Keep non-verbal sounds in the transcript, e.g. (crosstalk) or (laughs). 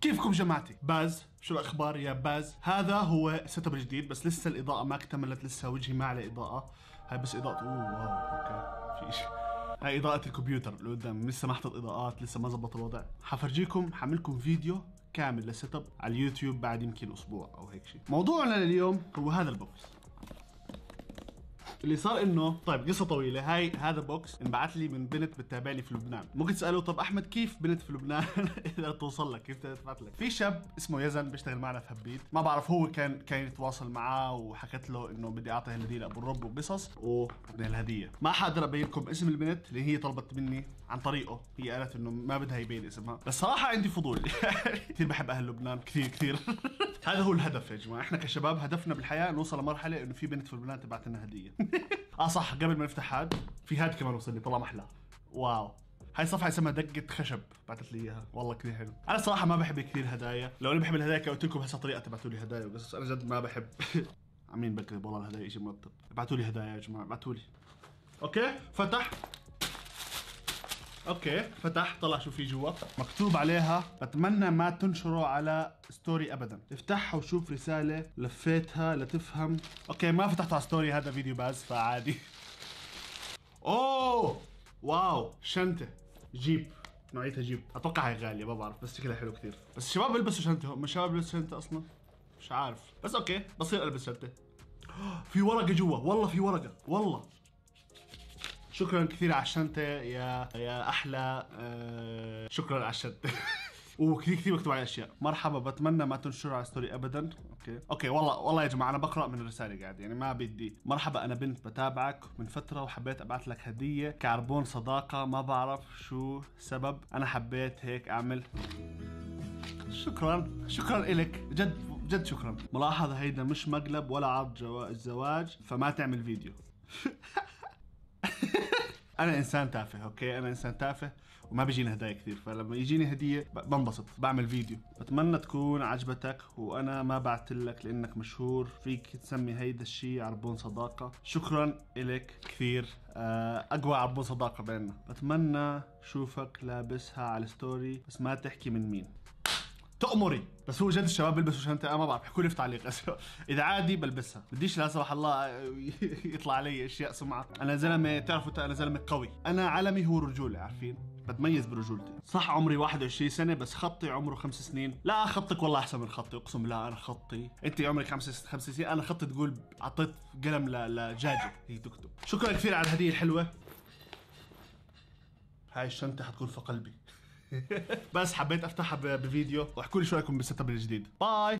كيفكم جماعتي؟ باز شو الاخبار يا باز؟ هذا هو سيت اب جديد بس لسه الاضاءه ما اكتملت لسه وجهي ما عليه اضاءه هاي بس اضاءة اوه واو اوكي في شيء هاي اضاءه الكمبيوتر اللي قدام لسه ما حطيت اضاءات لسه ما زبط الوضع حفرجيكم حعملكم فيديو كامل للسيت اب على اليوتيوب بعد يمكن اسبوع او هيك شيء موضوعنا لليوم هو هذا البوكس اللي صار انه طيب قصه طويله هاي هذا بوكس انبعث لي من بنت بتتابعني في لبنان ممكن تساله طب احمد كيف بنت في لبنان (laughs) اذا توصل لك كيف تبعث لك في شاب اسمه يزن بيشتغل معنا في هبيت ما بعرف هو كان كان يتواصل معاه وحكت له انه بدي اعطي هالهديه لابو الرب وقصص وبدنا الهديه ما حقدر ابين لكم اسم البنت اللي هي طلبت مني عن طريقه هي قالت انه ما بدها يبين اسمها بس صراحه عندي فضول (laughs) كثير بحب اهل لبنان كثير كثير (laughs) هذا هو الهدف يا جماعه احنا كشباب هدفنا بالحياه نوصل لمرحله انه في بنت في لبنان تبعت لنا هديه اه صح قبل ما نفتح هاد في هاد كمان وصلني طلع محلى واو هاي صفحة اسمها دقة خشب بعثت لي اياها والله كثير حلو، انا صراحة ما بحب كثير هدايا، لو انا بحب الهدايا كان قلت لكم هسه طريقة تبعتوا لي هدايا وقصص انا جد ما بحب (laughs) عمين بكذب والله الهدايا شيء مرتب، ابعتوا لي هدايا يا جماعة ابعتوا لي اوكي فتح اوكي فتح طلع شو في جوا مكتوب عليها بتمنى ما تنشره على ستوري ابدا افتحها وشوف رساله لفيتها لتفهم اوكي ما فتحت على ستوري هذا فيديو باز فعادي اوه واو شنطه جيب نوعيتها جيب اتوقع هي غاليه ما بعرف بس شكلها حلو كثير بس الشباب بيلبسوا شنطه هم الشباب بيلبسوا شنطه اصلا مش عارف بس اوكي بصير البس شنطه (gasps) في ورقه جوا والله في ورقه والله شكرا كثير على الشنطه يا يا احلى أه شكرا على الشنطه (laughs) وكثير كثير مكتوب علي اشياء مرحبا بتمنى ما تنشروا على ستوري ابدا اوكي اوكي والله والله يا جماعه انا بقرا من الرساله قاعد يعني ما بدي مرحبا انا بنت بتابعك من فتره وحبيت ابعث لك هديه كعربون صداقه ما بعرف شو سبب انا حبيت هيك اعمل شكرا شكرا لك جد جد شكرا ملاحظه هيدا مش مقلب ولا عرض زواج فما تعمل فيديو (laughs) (laughs) انا انسان تافه اوكي انا انسان تافه وما بيجيني هدايا كثير فلما يجيني هديه بنبسط بعمل فيديو بتمنى تكون عجبتك وانا ما بعت لك لانك مشهور فيك تسمي هيدا الشيء عربون صداقه شكرا لك كثير آه، اقوى عربون صداقه بيننا بتمنى شوفك لابسها على الستوري بس ما تحكي من مين تأمري بس هو جد الشباب بيلبسوا شنطة أنا ما بعرف احكوا لي في تعليق إذا عادي بلبسها بديش لا سمح الله (laughs) يطلع علي أشياء سمعة أنا زلمة بتعرفوا أنا زلمة قوي أنا علمي هو رجولة عارفين بتميز برجولتي صح عمري 21 سنه بس خطي عمره خمس سنين لا خطك والله احسن من خطي اقسم بالله انا خطي انت عمرك خمس خمس سنين انا خطي تقول اعطيت قلم لجاجه هي تكتب شكرا كثير على الهديه الحلوه هاي الشنطه حتكون في قلبي بس حبيت افتحها بفيديو واحكوا لي شو رايكم بالسيت اب الجديد باي